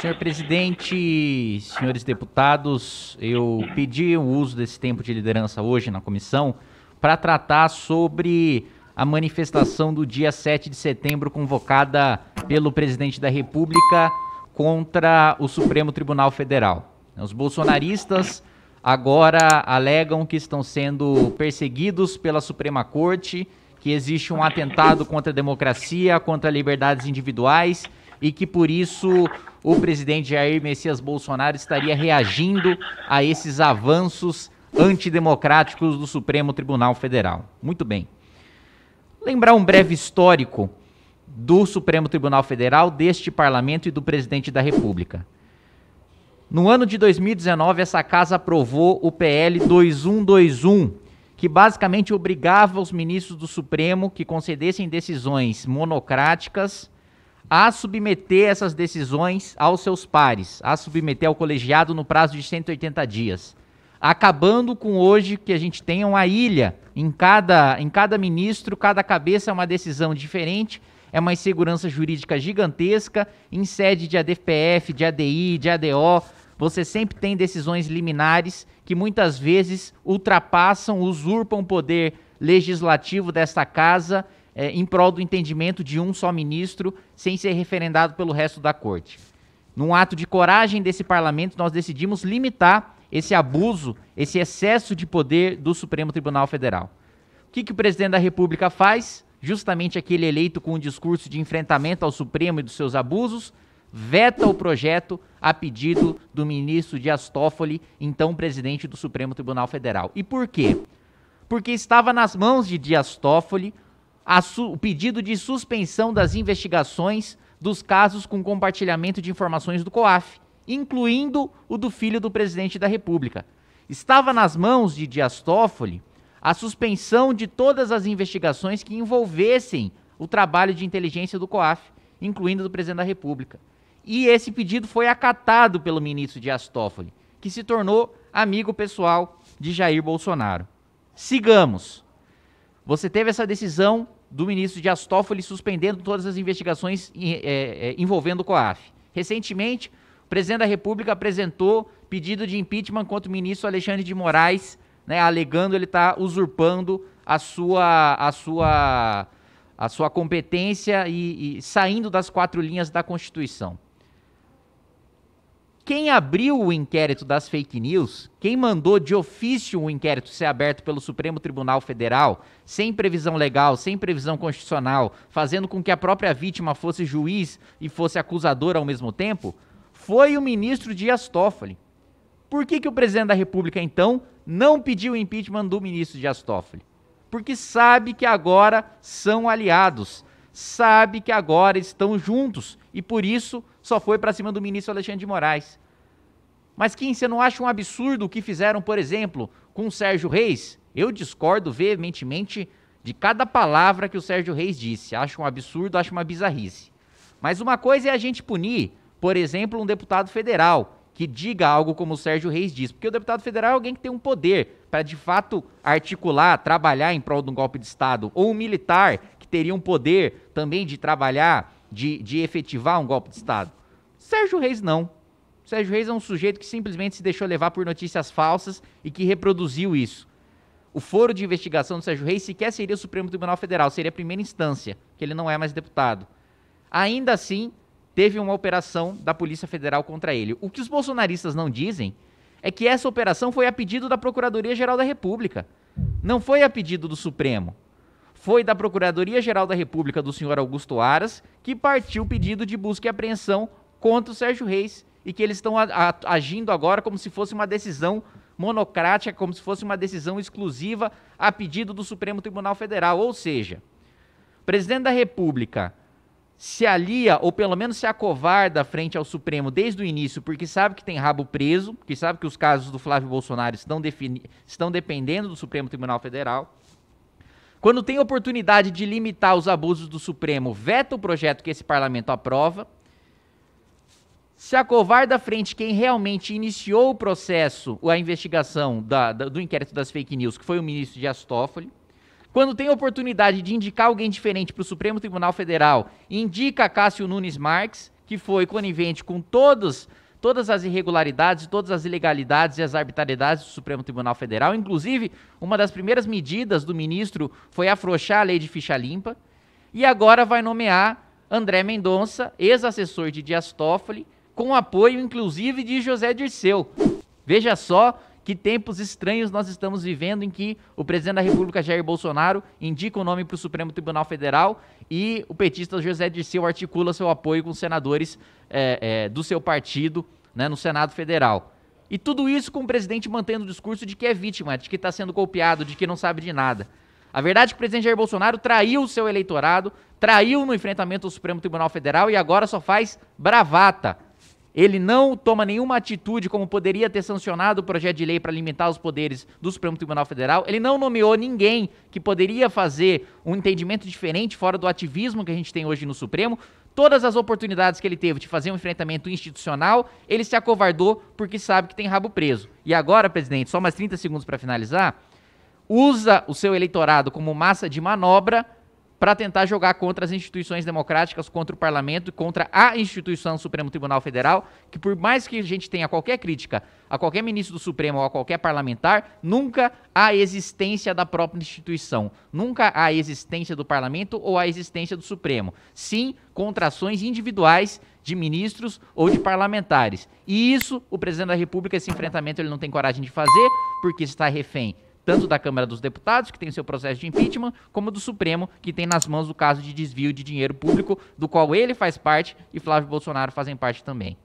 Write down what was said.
Senhor presidente, senhores deputados, eu pedi o uso desse tempo de liderança hoje na comissão para tratar sobre a manifestação do dia 7 de setembro convocada pelo presidente da República contra o Supremo Tribunal Federal. Os bolsonaristas agora alegam que estão sendo perseguidos pela Suprema Corte, que existe um atentado contra a democracia, contra liberdades individuais e que por isso o presidente Jair Messias Bolsonaro estaria reagindo a esses avanços antidemocráticos do Supremo Tribunal Federal. Muito bem. Lembrar um breve histórico do Supremo Tribunal Federal, deste parlamento e do presidente da República. No ano de 2019, essa casa aprovou o PL 2121, que basicamente obrigava os ministros do Supremo que concedessem decisões monocráticas a submeter essas decisões aos seus pares, a submeter ao colegiado no prazo de 180 dias, acabando com hoje que a gente tem uma ilha em cada, em cada ministro, cada cabeça é uma decisão diferente, é uma insegurança jurídica gigantesca, em sede de ADPF, de ADI, de ADO, você sempre tem decisões liminares que muitas vezes ultrapassam, usurpam o poder legislativo desta casa é, em prol do entendimento de um só ministro, sem ser referendado pelo resto da corte. Num ato de coragem desse parlamento, nós decidimos limitar esse abuso, esse excesso de poder do Supremo Tribunal Federal. O que, que o presidente da República faz? Justamente aquele eleito com um discurso de enfrentamento ao Supremo e dos seus abusos, veta o projeto a pedido do ministro Dias Toffoli, então presidente do Supremo Tribunal Federal. E por quê? Porque estava nas mãos de Dias Toffoli o pedido de suspensão das investigações dos casos com compartilhamento de informações do COAF, incluindo o do filho do presidente da República. Estava nas mãos de Dias Toffoli a suspensão de todas as investigações que envolvessem o trabalho de inteligência do COAF, incluindo do presidente da República. E esse pedido foi acatado pelo ministro Dias Toffoli, que se tornou amigo pessoal de Jair Bolsonaro. Sigamos. Você teve essa decisão do ministro Dias Toffoli suspendendo todas as investigações é, é, envolvendo o COAF. Recentemente, o presidente da República apresentou pedido de impeachment contra o ministro Alexandre de Moraes, né, alegando ele estar tá usurpando a sua, a sua, a sua competência e, e saindo das quatro linhas da Constituição quem abriu o inquérito das fake news, quem mandou de ofício o inquérito ser aberto pelo Supremo Tribunal Federal, sem previsão legal, sem previsão constitucional, fazendo com que a própria vítima fosse juiz e fosse acusadora ao mesmo tempo, foi o ministro Dias Toffoli. Por que, que o presidente da República, então, não pediu o impeachment do ministro Dias Toffoli? Porque sabe que agora são aliados, sabe que agora estão juntos e por isso só foi para cima do ministro Alexandre de Moraes. Mas, Kim, você não acha um absurdo o que fizeram, por exemplo, com o Sérgio Reis? Eu discordo veementemente de cada palavra que o Sérgio Reis disse. Acho um absurdo, acho uma bizarrice. Mas uma coisa é a gente punir, por exemplo, um deputado federal que diga algo como o Sérgio Reis diz, porque o deputado federal é alguém que tem um poder para de fato articular, trabalhar em prol de um golpe de Estado, ou um militar que teria um poder também de trabalhar de, de efetivar um golpe de Estado? Sérgio Reis não. Sérgio Reis é um sujeito que simplesmente se deixou levar por notícias falsas e que reproduziu isso. O foro de investigação do Sérgio Reis sequer seria o Supremo Tribunal Federal, seria a primeira instância, que ele não é mais deputado. Ainda assim, teve uma operação da Polícia Federal contra ele. O que os bolsonaristas não dizem é que essa operação foi a pedido da Procuradoria-Geral da República. Não foi a pedido do Supremo foi da Procuradoria-Geral da República do senhor Augusto Aras que partiu o pedido de busca e apreensão contra o Sérgio Reis e que eles estão agindo agora como se fosse uma decisão monocrática, como se fosse uma decisão exclusiva a pedido do Supremo Tribunal Federal. Ou seja, o presidente da República se alia ou pelo menos se acovarda frente ao Supremo desde o início, porque sabe que tem rabo preso, porque sabe que os casos do Flávio Bolsonaro estão, estão dependendo do Supremo Tribunal Federal quando tem oportunidade de limitar os abusos do Supremo, veta o projeto que esse parlamento aprova. Se acovarda à frente quem realmente iniciou o processo, a investigação da, da, do inquérito das fake news, que foi o ministro Dias Toffoli. Quando tem oportunidade de indicar alguém diferente para o Supremo Tribunal Federal, indica Cássio Nunes Marques, que foi conivente com todos todas as irregularidades, todas as ilegalidades e as arbitrariedades do Supremo Tribunal Federal. Inclusive, uma das primeiras medidas do ministro foi afrouxar a lei de ficha limpa. E agora vai nomear André Mendonça, ex-assessor de Dias Toffoli, com apoio inclusive de José Dirceu. Veja só que tempos estranhos nós estamos vivendo em que o presidente da República, Jair Bolsonaro, indica o nome para o Supremo Tribunal Federal e o petista José Dirceu articula seu apoio com senadores é, é, do seu partido né, no Senado Federal. E tudo isso com o presidente mantendo o discurso de que é vítima, de que está sendo golpeado, de que não sabe de nada. A verdade é que o presidente Jair Bolsonaro traiu o seu eleitorado, traiu no enfrentamento ao Supremo Tribunal Federal e agora só faz bravata. Ele não toma nenhuma atitude como poderia ter sancionado o projeto de lei para limitar os poderes do Supremo Tribunal Federal. Ele não nomeou ninguém que poderia fazer um entendimento diferente fora do ativismo que a gente tem hoje no Supremo. Todas as oportunidades que ele teve de fazer um enfrentamento institucional, ele se acovardou porque sabe que tem rabo preso. E agora, presidente, só mais 30 segundos para finalizar, usa o seu eleitorado como massa de manobra para tentar jogar contra as instituições democráticas, contra o parlamento, contra a instituição Supremo Tribunal Federal, que por mais que a gente tenha qualquer crítica a qualquer ministro do Supremo ou a qualquer parlamentar, nunca a existência da própria instituição, nunca a existência do parlamento ou a existência do Supremo. Sim, contra ações individuais de ministros ou de parlamentares. E isso o presidente da República esse enfrentamento ele não tem coragem de fazer, porque está refém tanto da Câmara dos Deputados, que tem seu processo de impeachment, como do Supremo, que tem nas mãos o caso de desvio de dinheiro público, do qual ele faz parte e Flávio Bolsonaro fazem parte também.